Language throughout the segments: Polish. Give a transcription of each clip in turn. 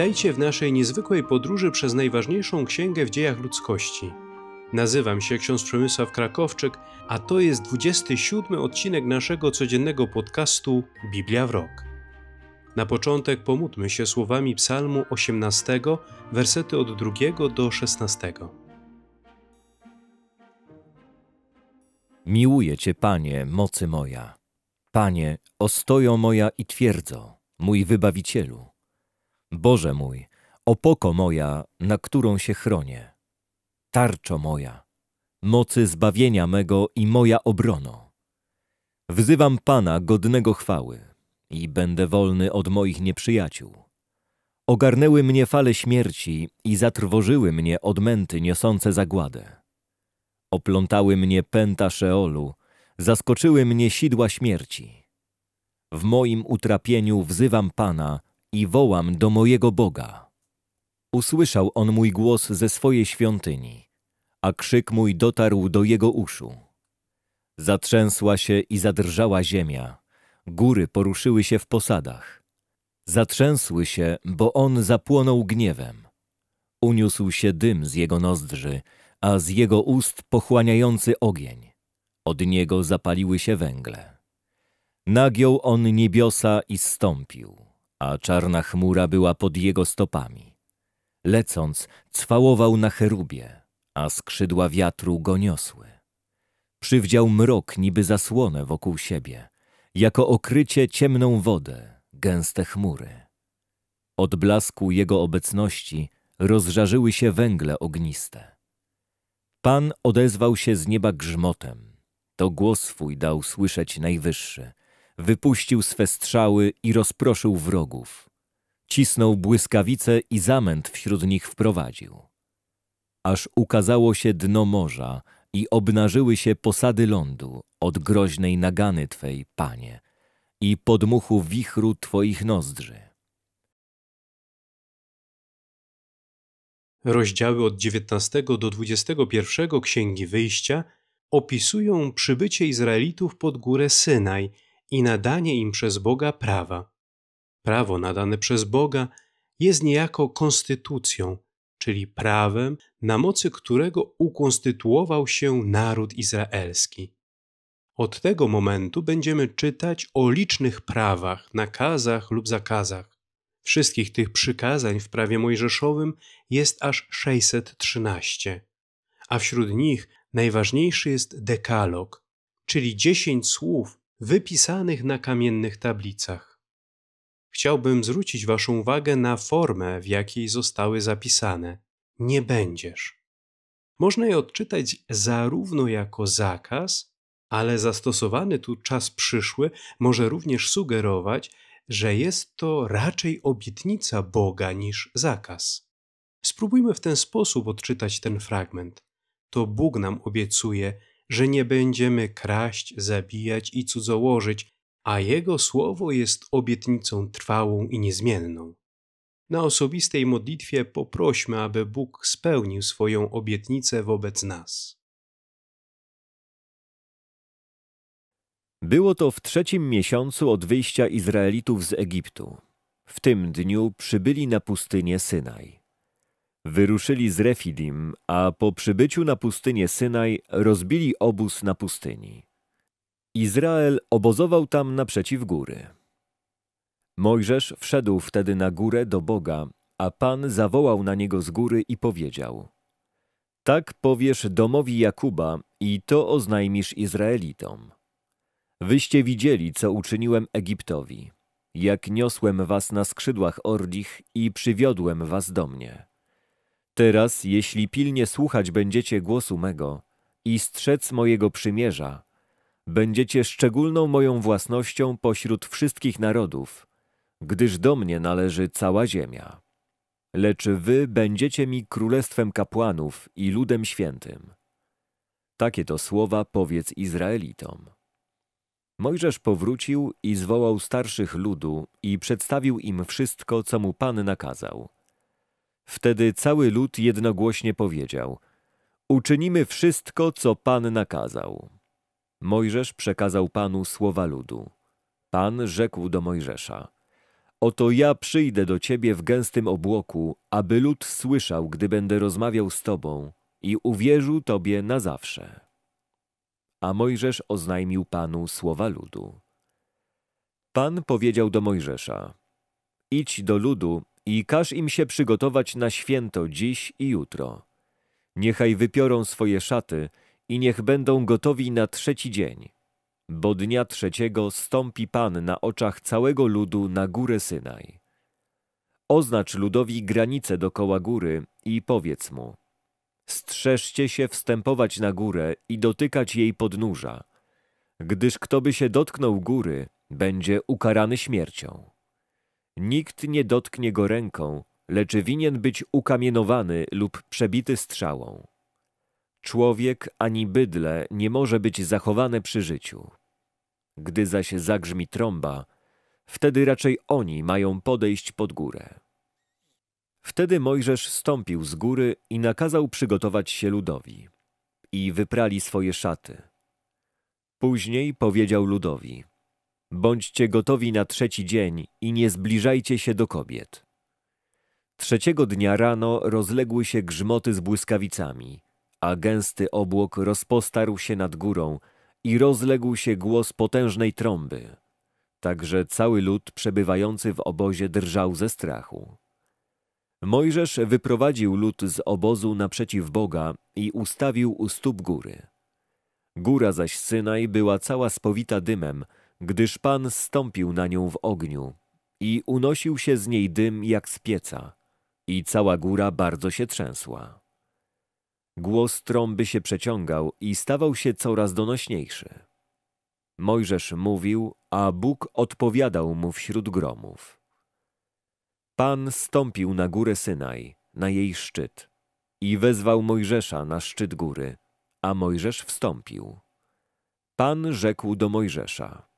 Witajcie w naszej niezwykłej podróży przez najważniejszą księgę w dziejach ludzkości. Nazywam się ksiądz Przemysław Krakowczyk, a to jest 27 odcinek naszego codziennego podcastu Biblia w rok. Na początek pomódlmy się słowami Psalmu 18, wersety od 2 do 16. Miłuję Cię, Panie, mocy moja. Panie, ostojo moja i twierdzo, mój wybawicielu. Boże mój, opoko moja, na którą się chronię, tarczo moja, mocy zbawienia mego i moja obrono. Wzywam Pana godnego chwały i będę wolny od moich nieprzyjaciół. Ogarnęły mnie fale śmierci i zatrwożyły mnie odmęty niosące zagładę. Oplątały mnie pęta Szeolu, zaskoczyły mnie sidła śmierci. W moim utrapieniu wzywam Pana, i wołam do mojego Boga. Usłyszał on mój głos ze swojej świątyni, a krzyk mój dotarł do jego uszu. Zatrzęsła się i zadrżała ziemia, góry poruszyły się w posadach. Zatrzęsły się, bo on zapłonął gniewem. Uniósł się dym z jego nozdrzy, a z jego ust pochłaniający ogień. Od niego zapaliły się węgle. Nagiął on niebiosa i stąpił a czarna chmura była pod jego stopami. Lecąc, cwałował na cherubie, a skrzydła wiatru go niosły. Przywdział mrok niby zasłonę wokół siebie, jako okrycie ciemną wodę, gęste chmury. Od blasku jego obecności rozżarzyły się węgle ogniste. Pan odezwał się z nieba grzmotem. To głos swój dał słyszeć najwyższy, Wypuścił swe strzały i rozproszył wrogów. Cisnął błyskawice i zamęt wśród nich wprowadził. Aż ukazało się dno morza i obnażyły się posady lądu od groźnej nagany Twej, Panie, i podmuchu wichru Twoich nozdrzy. Rozdziały od 19 do 21 Księgi Wyjścia opisują przybycie Izraelitów pod górę Synaj – i nadanie im przez Boga prawa. Prawo nadane przez Boga jest niejako konstytucją, czyli prawem, na mocy którego ukonstytuował się naród izraelski. Od tego momentu będziemy czytać o licznych prawach, nakazach lub zakazach. Wszystkich tych przykazań w prawie mojżeszowym jest aż 613, a wśród nich najważniejszy jest dekalog, czyli dziesięć słów, wypisanych na kamiennych tablicach. Chciałbym zwrócić Waszą uwagę na formę, w jakiej zostały zapisane. Nie będziesz. Można je odczytać zarówno jako zakaz, ale zastosowany tu czas przyszły może również sugerować, że jest to raczej obietnica Boga niż zakaz. Spróbujmy w ten sposób odczytać ten fragment. To Bóg nam obiecuje, że nie będziemy kraść, zabijać i cudzołożyć, a Jego słowo jest obietnicą trwałą i niezmienną. Na osobistej modlitwie poprośmy, aby Bóg spełnił swoją obietnicę wobec nas. Było to w trzecim miesiącu od wyjścia Izraelitów z Egiptu. W tym dniu przybyli na pustynię Synaj. Wyruszyli z Refidim, a po przybyciu na pustynię Synaj rozbili obóz na pustyni. Izrael obozował tam naprzeciw góry. Mojżesz wszedł wtedy na górę do Boga, a Pan zawołał na niego z góry i powiedział: Tak powiesz domowi Jakuba i to oznajmisz Izraelitom. Wyście widzieli, co uczyniłem Egiptowi, jak niosłem was na skrzydłach ordich i przywiodłem was do mnie. Teraz, jeśli pilnie słuchać będziecie głosu mego i strzec mojego przymierza, będziecie szczególną moją własnością pośród wszystkich narodów, gdyż do mnie należy cała ziemia. Lecz wy będziecie mi królestwem kapłanów i ludem świętym. Takie to słowa powiedz Izraelitom. Mojżesz powrócił i zwołał starszych ludu i przedstawił im wszystko, co mu Pan nakazał – Wtedy cały lud jednogłośnie powiedział Uczynimy wszystko, co Pan nakazał. Mojżesz przekazał Panu słowa ludu. Pan rzekł do Mojżesza Oto ja przyjdę do ciebie w gęstym obłoku, aby lud słyszał, gdy będę rozmawiał z tobą i uwierzył tobie na zawsze. A Mojżesz oznajmił Panu słowa ludu. Pan powiedział do Mojżesza Idź do ludu i każ im się przygotować na święto dziś i jutro. Niechaj wypiorą swoje szaty i niech będą gotowi na trzeci dzień, bo dnia trzeciego stąpi Pan na oczach całego ludu na górę Synaj. Oznacz ludowi granice dokoła góry i powiedz mu: Strzeżcie się wstępować na górę i dotykać jej podnóża, gdyż kto by się dotknął góry, będzie ukarany śmiercią. Nikt nie dotknie go ręką, lecz winien być ukamienowany lub przebity strzałą. Człowiek ani bydle nie może być zachowane przy życiu. Gdy zaś zagrzmi trąba, wtedy raczej oni mają podejść pod górę. Wtedy Mojżesz stąpił z góry i nakazał przygotować się ludowi. I wyprali swoje szaty. Później powiedział ludowi – Bądźcie gotowi na trzeci dzień i nie zbliżajcie się do kobiet. Trzeciego dnia rano rozległy się grzmoty z błyskawicami, a gęsty obłok rozpostarł się nad górą i rozległ się głos potężnej trąby. Także cały lud przebywający w obozie drżał ze strachu. Mojżesz wyprowadził lud z obozu naprzeciw Boga i ustawił u stóp góry. Góra zaś Synaj była cała spowita dymem – gdyż Pan stąpił na nią w ogniu i unosił się z niej dym jak z pieca i cała góra bardzo się trzęsła. Głos trąby się przeciągał i stawał się coraz donośniejszy. Mojżesz mówił, a Bóg odpowiadał mu wśród gromów. Pan stąpił na górę Synaj, na jej szczyt i wezwał Mojżesza na szczyt góry, a Mojżesz wstąpił. Pan rzekł do Mojżesza –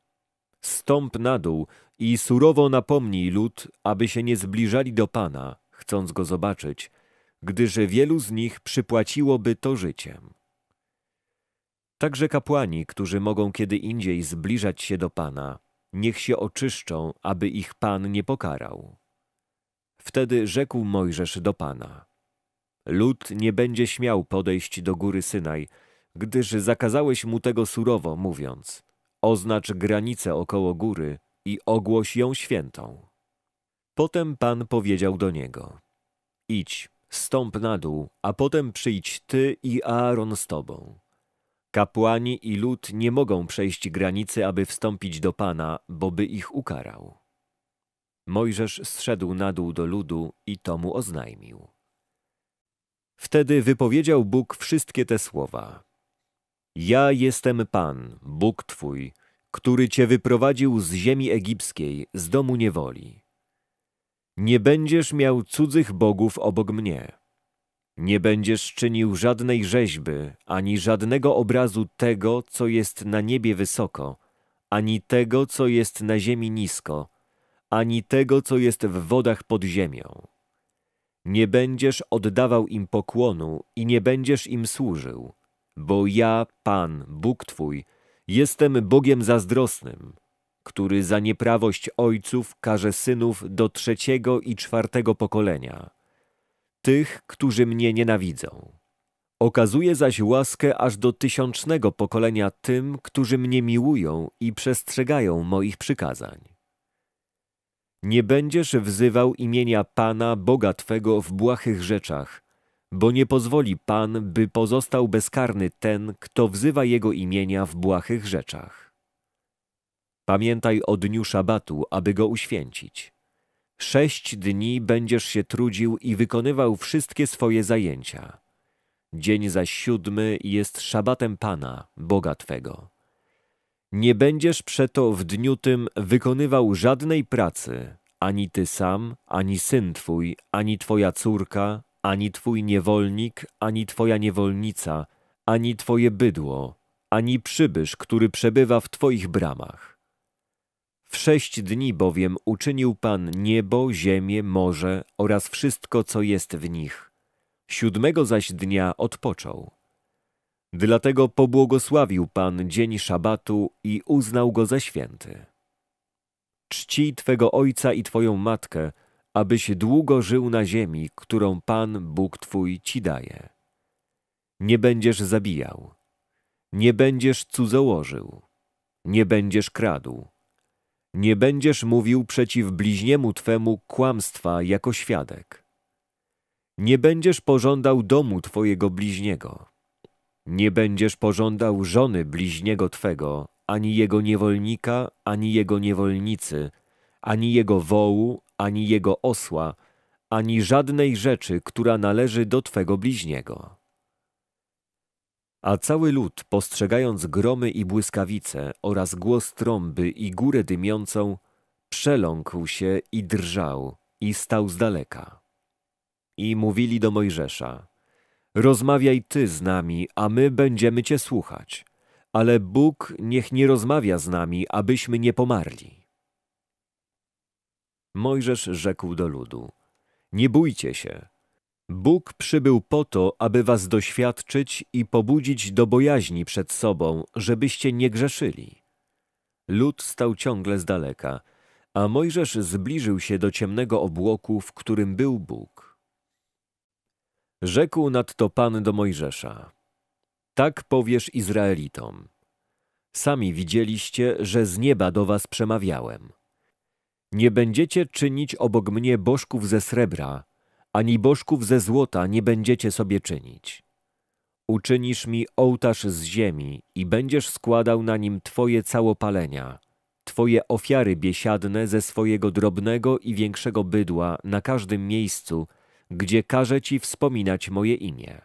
Stąp na dół i surowo napomnij lud, aby się nie zbliżali do Pana, chcąc go zobaczyć, gdyż wielu z nich przypłaciłoby to życiem. Także kapłani, którzy mogą kiedy indziej zbliżać się do Pana, niech się oczyszczą, aby ich Pan nie pokarał. Wtedy rzekł Mojżesz do Pana: Lud nie będzie śmiał podejść do góry Synaj, gdyż zakazałeś mu tego surowo, mówiąc: Oznacz granicę około góry i ogłoś ją świętą. Potem Pan powiedział do niego: Idź, stąp na dół, a potem przyjdź ty i Aaron z tobą. Kapłani i lud nie mogą przejść granicy, aby wstąpić do Pana, bo by ich ukarał. Mojżesz zszedł na dół do ludu i to mu oznajmił. Wtedy wypowiedział Bóg wszystkie te słowa. Ja jestem Pan, Bóg Twój, który Cię wyprowadził z ziemi egipskiej, z domu niewoli. Nie będziesz miał cudzych bogów obok mnie. Nie będziesz czynił żadnej rzeźby, ani żadnego obrazu tego, co jest na niebie wysoko, ani tego, co jest na ziemi nisko, ani tego, co jest w wodach pod ziemią. Nie będziesz oddawał im pokłonu i nie będziesz im służył bo ja, Pan, Bóg Twój, jestem Bogiem zazdrosnym, który za nieprawość ojców karze synów do trzeciego i czwartego pokolenia, tych, którzy mnie nienawidzą. Okazuje zaś łaskę aż do tysiącznego pokolenia tym, którzy mnie miłują i przestrzegają moich przykazań. Nie będziesz wzywał imienia Pana Boga Twego w błahych rzeczach, bo nie pozwoli Pan, by pozostał bezkarny ten, kto wzywa Jego imienia w błahych rzeczach. Pamiętaj o dniu szabatu, aby go uświęcić. Sześć dni będziesz się trudził i wykonywał wszystkie swoje zajęcia. Dzień zaś siódmy jest szabatem Pana, Boga Twego. Nie będziesz przeto w dniu tym wykonywał żadnej pracy, ani ty sam, ani syn twój, ani twoja córka, ani twój niewolnik, ani twoja niewolnica, ani twoje bydło, ani przybysz, który przebywa w twoich bramach. W sześć dni bowiem uczynił Pan niebo, ziemię, morze oraz wszystko, co jest w nich. Siódmego zaś dnia odpoczął. Dlatego pobłogosławił Pan dzień szabatu i uznał go za święty. Czci Twego ojca i Twoją matkę – abyś długo żył na ziemi, którą Pan Bóg Twój ci daje. Nie będziesz zabijał, nie będziesz cudzołożył, nie będziesz kradł, nie będziesz mówił przeciw bliźniemu Twemu kłamstwa jako świadek. Nie będziesz pożądał domu Twojego bliźniego. Nie będziesz pożądał żony bliźniego Twego, ani jego niewolnika, ani jego niewolnicy, ani jego wołu, ani jego osła, ani żadnej rzeczy, która należy do twego bliźniego. A cały lud, postrzegając gromy i błyskawice oraz głos trąby i górę dymiącą, przeląkł się i drżał i stał z daleka. I mówili do Mojżesza, rozmawiaj ty z nami, a my będziemy cię słuchać, ale Bóg niech nie rozmawia z nami, abyśmy nie pomarli. Mojżesz rzekł do ludu: Nie bójcie się. Bóg przybył po to, aby was doświadczyć i pobudzić do bojaźni przed sobą, żebyście nie grzeszyli. Lud stał ciągle z daleka, a Mojżesz zbliżył się do ciemnego obłoku, w którym był Bóg. Rzekł nadto Pan do Mojżesza: Tak powiesz Izraelitom. Sami widzieliście, że z nieba do was przemawiałem. Nie będziecie czynić obok mnie bożków ze srebra, ani bożków ze złota nie będziecie sobie czynić. Uczynisz mi ołtarz z ziemi i będziesz składał na nim Twoje całopalenia, Twoje ofiary biesiadne ze swojego drobnego i większego bydła na każdym miejscu, gdzie każę Ci wspominać moje imię.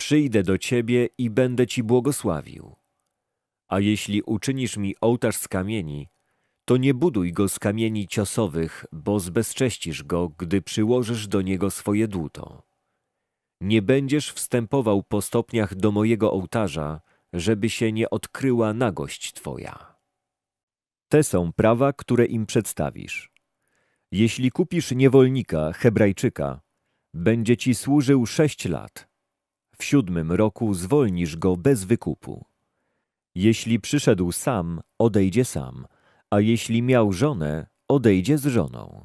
Przyjdę do Ciebie i będę Ci błogosławił. A jeśli uczynisz mi ołtarz z kamieni, to nie buduj go z kamieni ciosowych, bo zbezcześcisz go, gdy przyłożysz do niego swoje dłuto. Nie będziesz wstępował po stopniach do mojego ołtarza, żeby się nie odkryła nagość Twoja. Te są prawa, które im przedstawisz. Jeśli kupisz niewolnika, Hebrajczyka, będzie ci służył sześć lat. W siódmym roku zwolnisz go bez wykupu. Jeśli przyszedł sam, odejdzie sam – a jeśli miał żonę, odejdzie z żoną.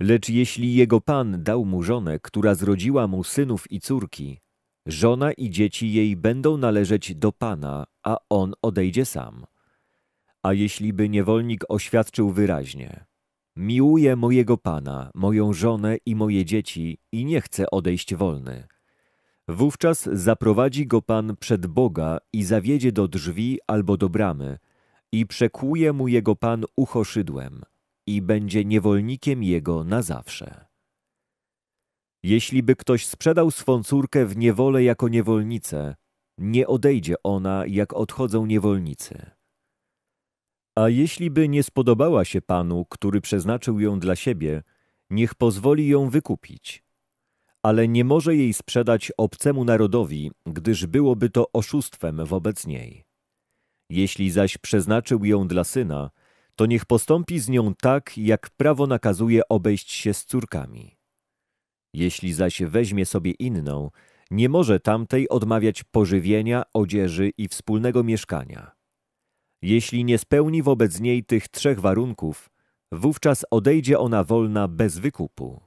Lecz jeśli jego pan dał mu żonę, która zrodziła mu synów i córki, żona i dzieci jej będą należeć do pana, a on odejdzie sam. A jeśli by niewolnik oświadczył wyraźnie, miłuję mojego pana, moją żonę i moje dzieci i nie chcę odejść wolny. Wówczas zaprowadzi go pan przed Boga i zawiedzie do drzwi albo do bramy, i przekłuje mu jego pan ucho szydłem i będzie niewolnikiem jego na zawsze. Jeśli by ktoś sprzedał swą córkę w niewolę jako niewolnicę, nie odejdzie ona, jak odchodzą niewolnicy. A jeśli by nie spodobała się panu, który przeznaczył ją dla siebie, niech pozwoli ją wykupić. Ale nie może jej sprzedać obcemu narodowi, gdyż byłoby to oszustwem wobec niej. Jeśli zaś przeznaczył ją dla syna, to niech postąpi z nią tak, jak prawo nakazuje obejść się z córkami. Jeśli zaś weźmie sobie inną, nie może tamtej odmawiać pożywienia, odzieży i wspólnego mieszkania. Jeśli nie spełni wobec niej tych trzech warunków, wówczas odejdzie ona wolna bez wykupu.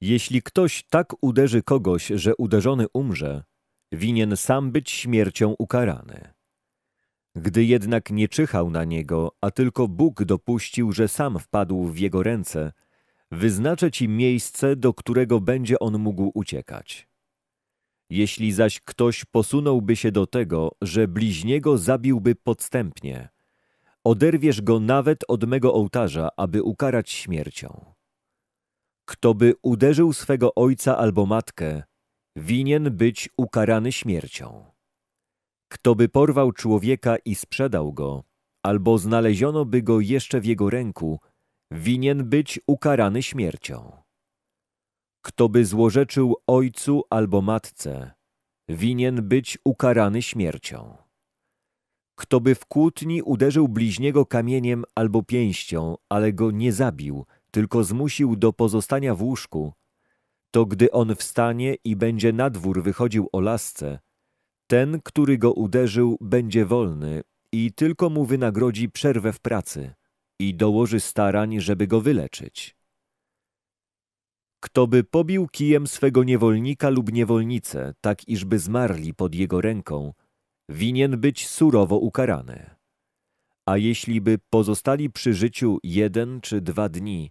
Jeśli ktoś tak uderzy kogoś, że uderzony umrze, winien sam być śmiercią ukarany. Gdy jednak nie czyhał na niego, a tylko Bóg dopuścił, że sam wpadł w jego ręce, wyznaczę ci miejsce, do którego będzie on mógł uciekać. Jeśli zaś ktoś posunąłby się do tego, że bliźniego zabiłby podstępnie, oderwiesz go nawet od mego ołtarza, aby ukarać śmiercią. Kto by uderzył swego ojca albo matkę, winien być ukarany śmiercią. Kto by porwał człowieka i sprzedał go, albo znaleziono by go jeszcze w jego ręku, winien być ukarany śmiercią. Kto by złorzeczył ojcu albo matce, winien być ukarany śmiercią. Kto by w kłótni uderzył bliźniego kamieniem albo pięścią, ale go nie zabił, tylko zmusił do pozostania w łóżku, to gdy on wstanie i będzie na dwór wychodził o lasce, ten, który go uderzył, będzie wolny i tylko mu wynagrodzi przerwę w pracy i dołoży starań, żeby go wyleczyć. Kto by pobił kijem swego niewolnika lub niewolnicę, tak iżby zmarli pod jego ręką, winien być surowo ukarany. A jeśli by pozostali przy życiu jeden czy dwa dni,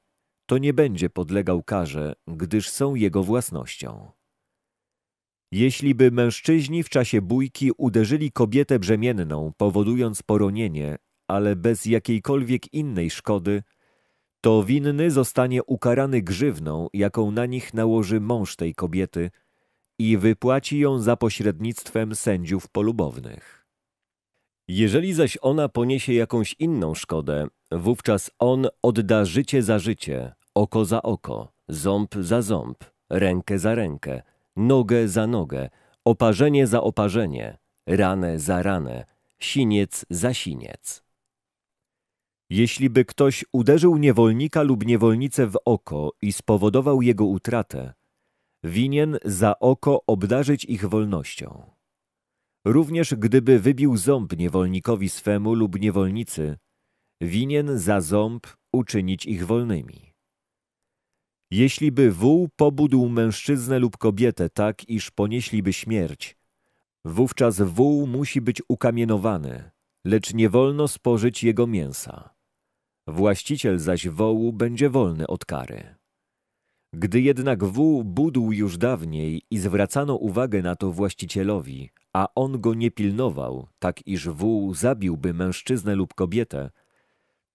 to nie będzie podlegał karze, gdyż są jego własnością. Jeśli by mężczyźni w czasie bójki uderzyli kobietę brzemienną, powodując poronienie, ale bez jakiejkolwiek innej szkody, to winny zostanie ukarany grzywną, jaką na nich nałoży mąż tej kobiety i wypłaci ją za pośrednictwem sędziów polubownych. Jeżeli zaś ona poniesie jakąś inną szkodę, wówczas on odda życie za życie, oko za oko, ząb za ząb, rękę za rękę, nogę za nogę, oparzenie za oparzenie, ranę za ranę, siniec za siniec. Jeśli by ktoś uderzył niewolnika lub niewolnicę w oko i spowodował jego utratę, winien za oko obdarzyć ich wolnością. Również gdyby wybił ząb niewolnikowi swemu lub niewolnicy, winien za ząb uczynić ich wolnymi. Jeśli by wół pobudł mężczyznę lub kobietę tak, iż ponieśliby śmierć, wówczas wół musi być ukamienowany, lecz nie wolno spożyć jego mięsa. Właściciel zaś wołu będzie wolny od kary. Gdy jednak wół budł już dawniej i zwracano uwagę na to właścicielowi, a on go nie pilnował, tak iż wół zabiłby mężczyznę lub kobietę,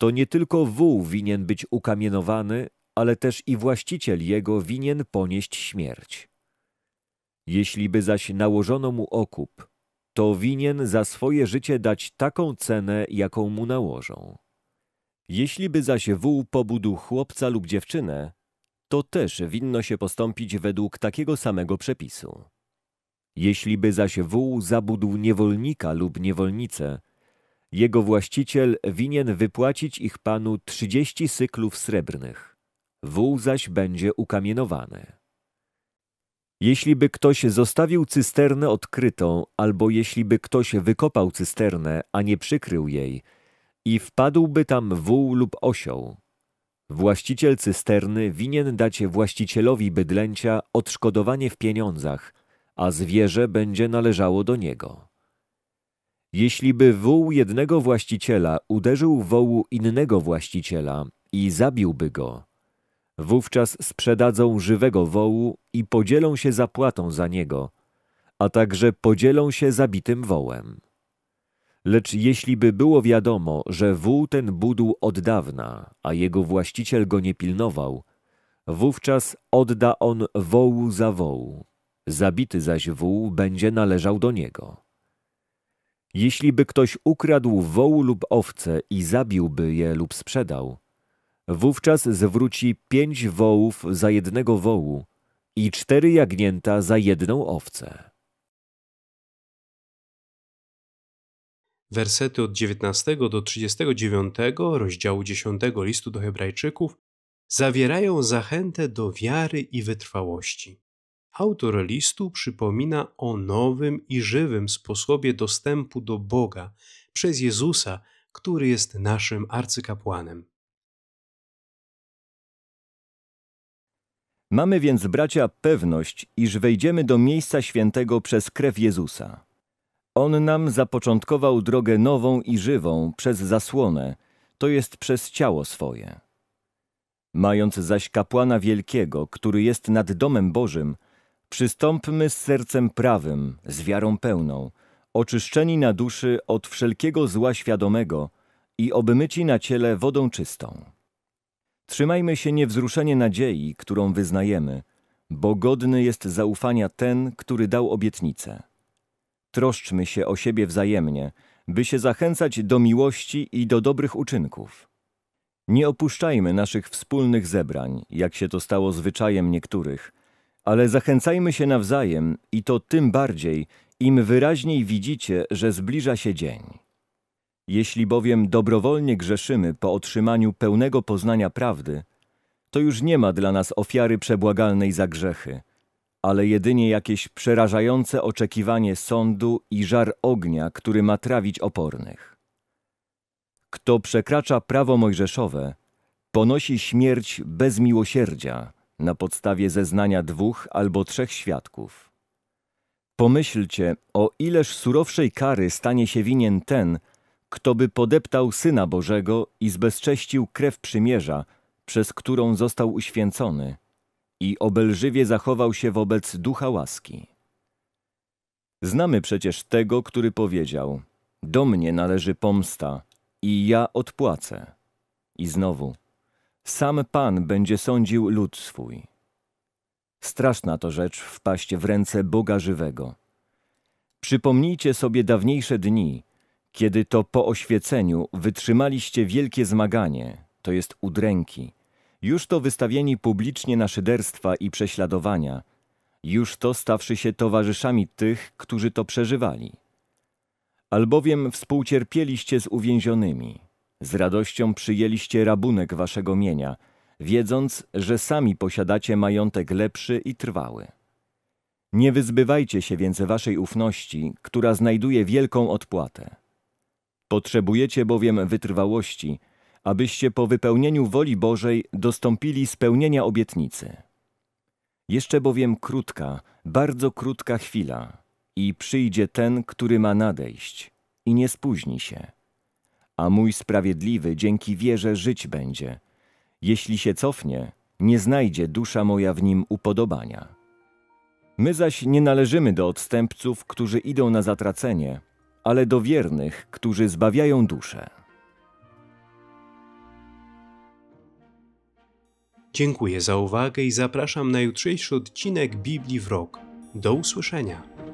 to nie tylko wół winien być ukamienowany, ale też i właściciel jego winien ponieść śmierć. Jeśliby zaś nałożono mu okup, to winien za swoje życie dać taką cenę, jaką mu nałożą. Jeśliby zaś wół pobudł chłopca lub dziewczynę, to też winno się postąpić według takiego samego przepisu. Jeśliby zaś wół zabudł niewolnika lub niewolnicę, jego właściciel winien wypłacić ich panu trzydzieści syklów srebrnych wół zaś będzie ukamienowany. Jeśli by ktoś zostawił cysternę odkrytą, albo jeśli by ktoś wykopał cysternę, a nie przykrył jej, i wpadłby tam wół lub osioł, właściciel cysterny winien dać właścicielowi bydlęcia odszkodowanie w pieniądzach, a zwierzę będzie należało do niego. Jeśli by wół jednego właściciela uderzył wołu innego właściciela i zabiłby go, Wówczas sprzedadzą żywego wołu i podzielą się zapłatą za niego, a także podzielą się zabitym wołem. Lecz jeśli by było wiadomo, że wół ten budł od dawna, a jego właściciel go nie pilnował, wówczas odda on wołu za wołu, zabity zaś wół będzie należał do niego. Jeśli by ktoś ukradł wołu lub owce i zabiłby je lub sprzedał, Wówczas zwróci pięć wołów za jednego wołu i cztery jagnięta za jedną owcę. Wersety od 19 do 39 rozdziału 10 listu do Hebrajczyków zawierają zachętę do wiary i wytrwałości. Autor listu przypomina o nowym i żywym sposobie dostępu do Boga przez Jezusa, który jest naszym arcykapłanem. Mamy więc, bracia, pewność, iż wejdziemy do miejsca świętego przez krew Jezusa. On nam zapoczątkował drogę nową i żywą przez zasłonę, to jest przez ciało swoje. Mając zaś kapłana wielkiego, który jest nad domem Bożym, przystąpmy z sercem prawym, z wiarą pełną, oczyszczeni na duszy od wszelkiego zła świadomego i obmyci na ciele wodą czystą. Trzymajmy się niewzruszenie nadziei, którą wyznajemy, bo godny jest zaufania ten, który dał obietnicę. Troszczmy się o siebie wzajemnie, by się zachęcać do miłości i do dobrych uczynków. Nie opuszczajmy naszych wspólnych zebrań, jak się to stało zwyczajem niektórych, ale zachęcajmy się nawzajem i to tym bardziej, im wyraźniej widzicie, że zbliża się dzień. Jeśli bowiem dobrowolnie grzeszymy po otrzymaniu pełnego poznania prawdy, to już nie ma dla nas ofiary przebłagalnej za grzechy, ale jedynie jakieś przerażające oczekiwanie sądu i żar ognia, który ma trawić opornych. Kto przekracza prawo mojżeszowe, ponosi śmierć bez miłosierdzia na podstawie zeznania dwóch albo trzech świadków. Pomyślcie, o ileż surowszej kary stanie się winien ten, kto by podeptał Syna Bożego i zbezcześcił krew przymierza, przez którą został uświęcony i obelżywie zachował się wobec ducha łaski. Znamy przecież tego, który powiedział: Do mnie należy pomsta i ja odpłacę. I znowu: Sam Pan będzie sądził lud swój. Straszna to rzecz wpaść w ręce Boga żywego. Przypomnijcie sobie dawniejsze dni, kiedy to po oświeceniu wytrzymaliście wielkie zmaganie, to jest udręki, już to wystawieni publicznie na szyderstwa i prześladowania, już to stawszy się towarzyszami tych, którzy to przeżywali. Albowiem współcierpieliście z uwięzionymi, z radością przyjęliście rabunek waszego mienia, wiedząc, że sami posiadacie majątek lepszy i trwały. Nie wyzbywajcie się więc waszej ufności, która znajduje wielką odpłatę. Potrzebujecie bowiem wytrwałości, abyście po wypełnieniu woli Bożej dostąpili spełnienia obietnicy. Jeszcze bowiem krótka, bardzo krótka chwila i przyjdzie ten, który ma nadejść i nie spóźni się. A mój sprawiedliwy dzięki wierze żyć będzie. Jeśli się cofnie, nie znajdzie dusza moja w nim upodobania. My zaś nie należymy do odstępców, którzy idą na zatracenie – ale do wiernych, którzy zbawiają duszę. Dziękuję za uwagę i zapraszam na jutrzejszy odcinek Biblii w Rok. Do usłyszenia.